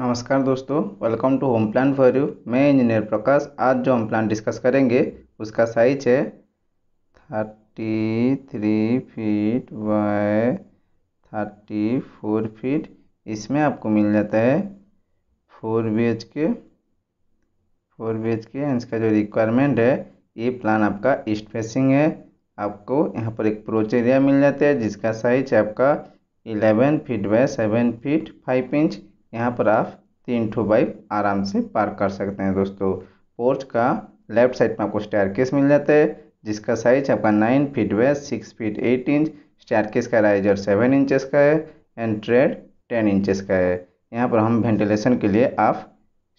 नमस्कार दोस्तों welcome to home plan for you मैं इंजीनियर प्रकाश आज जो हम प्लान डिस्कस करेंगे उसका साइज है thirty three feet by thirty four feet इसमें आपको मिल जाता है four B H K four B H K इसका जो रिक्वायरमेंट है ये प्लान आपका ईस्ट फेसिंग है आपको यहाँ पर एक प्रोच एरिया मिल जाता है जिसका साइज आपका eleven feet by seven feet five inch यहाँ पर आप तीन ठो बाइक आराम से पार्क कर सकते हैं दोस्तों पोर्च का लेफ्ट साइड में आपको स्टेयर केस मिल जाता है जिसका साइज आपका nine feet west six feet eight inch staircase का राइजर सेवन इंचेस का है एंड ट्रेड टेन इंचेस का है यहाँ पर हम वेंटिलेशन के लिए आप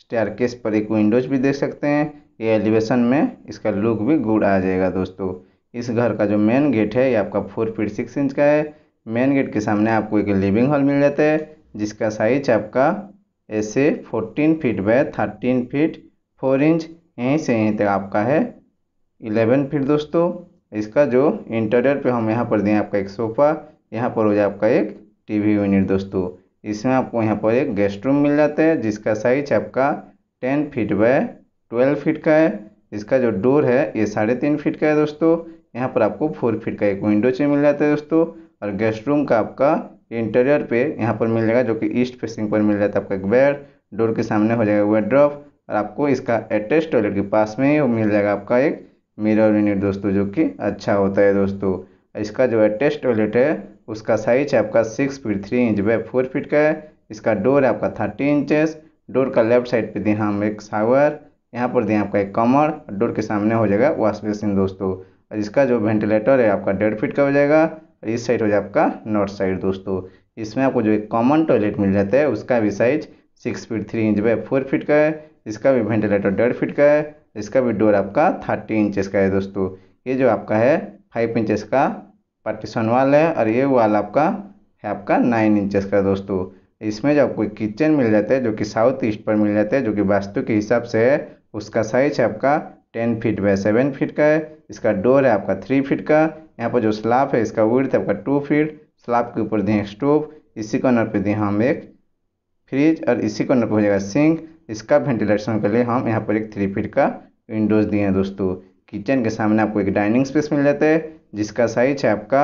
स्टेयर केस पर एक विंडोज भी देख सकते हैं ये एलिवेशन में इसका लुक भी गुड आ जाएगा दोस्तों इस घर का जो मेन गेट है ये आपका फोर फीट सिक्स इंच का है मेन गेट के सामने आपको एक लिविंग हॉल मिल जाता है जिसका साइज आपका ऐसे fourteen feet by thirteen feet four inch यहीं से यहीं तक आपका है इलेवन फीट दोस्तों इसका जो इंटीरियर पे हम यहाँ पर दें आपका एक सोफ़ा यहाँ पर हो जाए आपका एक टीवी यूनिट दोस्तों इसमें आपको यहाँ पर एक गेस्ट रूम मिल जाता है जिसका साइज आपका ten feet by twelve feet का है इसका जो डोर है ये साढ़े तीन फीट का है दोस्तों यहाँ पर आपको फोर फीट का एक विंडो चाहिए मिल जाता है दोस्तों और गेस्ट रूम का आपका इंटीरियर पे यहाँ पर मिल जाएगा जो कि ईस्ट फेसिंग पर मिल जाता है आपका एक बेड डोर के सामने हो जाएगा वेड्रॉप और आपको इसका अटैच टॉयलेट के पास में ही मिल जाएगा आपका एक मिरर यूनिट दोस्तों जो कि अच्छा होता है दोस्तों इसका जो अटैच टॉयलेट है उसका साइज है आपका six feet three inch by four feet का है इसका डोर है आपका थर्टी इंचेस डोर का लेफ्ट साइड पे दें हम एक शावर यहाँ पर दें आपका एक कमर डोर के सामने हो जाएगा वॉश बेसिन दोस्तों और इसका जो वेंटिलेटर है आपका डेढ़ फीट का हो जाएगा इस साइड हो जाए आपका नॉर्थ साइड दोस्तों इसमें आपको जो एक कॉमन टॉयलेट मिल जाता है उसका भी size six feet three inch by four feet का है इसका भी वेंटिलेटर डेढ़ फीट का है इसका भी डोर आपका थर्टी इंचेस का है दोस्तों ये जो आपका है फाइव इंचेस का पार्टीशन वाल है और ये वाल आपका है आपका नाइन इंचेस का दोस्तों इसमें जो आपको किचन मिल जाता है जो कि साउथ ईस्ट पर मिल जाता है जो कि वास्तु के हिसाब से है उसका साइज है आपका ten feet by seven feet का है इसका डोर है आपका थ्री फीट का यहाँ पर जो स्लाब है इसका वर्थ आपका टू फीट स्लाब के ऊपर दें स्टोव इसी कॉर्नर पर दें हम एक फ्रिज और इसी कॉर्नर पर हो जाएगा सिंक इसका वेंटिलेशन के लिए हम यहाँ पर एक थ्री फीट का विंडोज़ दिए हैं दोस्तों किचन के सामने आपको एक डाइनिंग स्पेस मिल जाता है जिसका साइज है आपका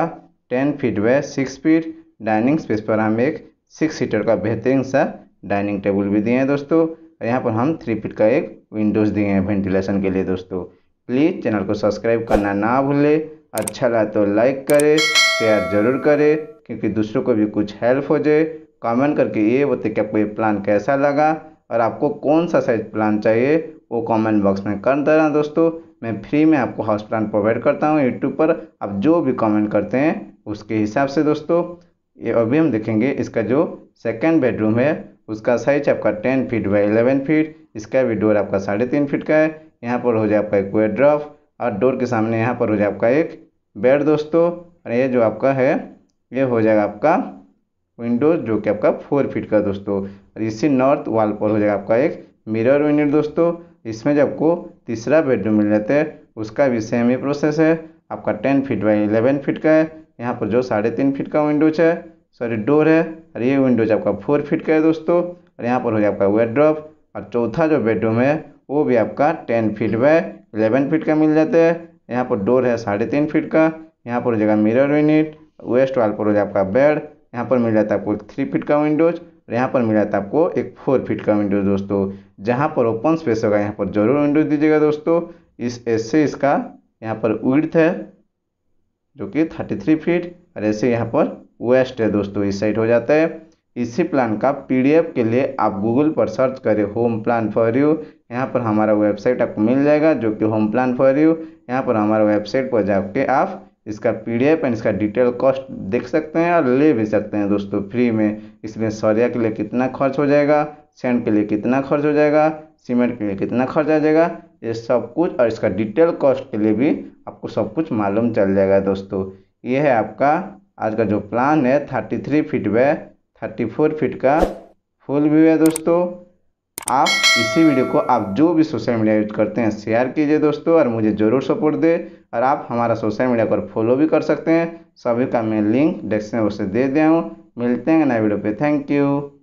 ten feet by six feet dining space पर हम एक सिक्स सीटर का बेहतरीन सा डाइनिंग टेबल भी दिए हैं दोस्तों और यहाँ पर हम थ्री फीट का एक विंडोज़ दिए हैं वेंटिलेशन के लिए दोस्तों प्लीज़ चैनल को सब्सक्राइब करना ना भूलें अच्छा लगा तो लाइक करें शेयर ज़रूर करें क्योंकि दूसरों को भी कुछ हेल्प हो जाए कमेंट करके ये बताए कि आपको ये प्लान कैसा लगा और आपको कौन सा साइज प्लान चाहिए वो कमेंट बॉक्स में कर दे रहा दोस्तों मैं फ्री में आपको हाउस प्लान प्रोवाइड करता हूँ यूट्यूब पर आप जो भी कमेंट करते हैं उसके हिसाब से दोस्तों ये अभी हम देखेंगे इसका जो सेकेंड बेडरूम है उसका साइज आपका ten feet by eleven feet इसका भी डोर आपका साढ़े तीन फीट का है यहाँ पर हो जाए आपका एक वेड्रॉफ और डोर के सामने यहाँ पर हो जाए आपका एक बेड दोस्तों और ये जो आपका है ये हो जाएगा आपका विंडो जो कि आपका फोर फीट का दोस्तों और इसी नॉर्थ वॉल पर हो जाएगा आपका एक मिरर यूनिट दोस्तों इसमें जब आपको तीसरा बेडरूम मिल जाता है उसका भी सेम ही प्रोसेस है आपका ten feet by eleven feet का है यहाँ पर जो साढ़े तीन फीट का विंडोज है सॉरी डोर है और ये विंडोज आपका फोर फीट का है दोस्तों और यहाँ पर हो जाए आपका वेड्रॉप और चौथा जो बेडरूम है वो भी आपका ten feet by eleven feet का मिल जाता है यहाँ पर डोर है साढ़े तीन फीट का यहाँ पर हो जाएगा मिरर यूनिट वेस्ट वाल पर हो जाएगा आपका बेड यहाँ पर मिल जाता है आपको एक थ्री फीट का विंडोज और यहाँ पर मिल जाता है आपको एक फोर फीट का विंडोज दोस्तों जहाँ पर ओपन स्पेस होगा यहाँ पर जरूर विंडोज दीजिएगा दोस्तों इस ऐसे इसका यहाँ पर विड्थ है जो कि थर्टी थ्री फीट और ऐसे यहाँ पर वेस्ट है दोस्तों इस साइड हो जाता है इसी प्लान का पीडीएफ के लिए आप गूगल पर सर्च करें होम प्लान फॉर यू यहाँ पर हमारा वेबसाइट आपको मिल जाएगा जो कि होम प्लान फॉर यू यहाँ पर हमारे वेबसाइट पर जाके आप इसका पीडीएफ एंड इसका डिटेल कॉस्ट देख सकते हैं और ले भी सकते हैं दोस्तों फ्री में इसमें सौरिया के लिए कितना खर्च हो जाएगा सेंड के लिए कितना खर्च हो जाएगा सीमेंट के लिए कितना खर्च आ जाएगा ये सब कुछ और इसका डिटेल कॉस्ट के लिए भी आपको सब कुछ मालूम चल जाएगा दोस्तों ये है आपका आज का जो प्लान है thirty three feet by thirty four feet का फुल व्यू है दोस्तों आप इसी वीडियो को आप जो भी सोशल मीडिया यूज करते हैं शेयर कीजिए दोस्तों और मुझे ज़रूर सपोर्ट दे और आप हमारा सोशल मीडिया पर फॉलो भी कर सकते हैं सभी का मैं लिंक डिस्क्रिप्शन बॉक्स से दे दिया हूँ मिलते हैं नए वीडियो पे थैंक यू